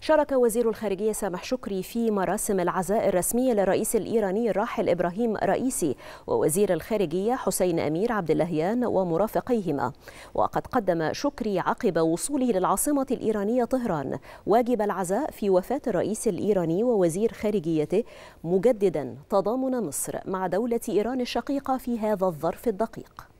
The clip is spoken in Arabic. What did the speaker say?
شارك وزير الخارجية سامح شكري في مراسم العزاء الرسمية للرئيس الإيراني الراحل إبراهيم رئيسي ووزير الخارجية حسين أمير عبد اللهيان ومرافقيهما وقد قدم شكري عقب وصوله للعاصمة الإيرانية طهران واجب العزاء في وفاة الرئيس الإيراني ووزير خارجيته مجددا تضامن مصر مع دولة إيران الشقيقة في هذا الظرف الدقيق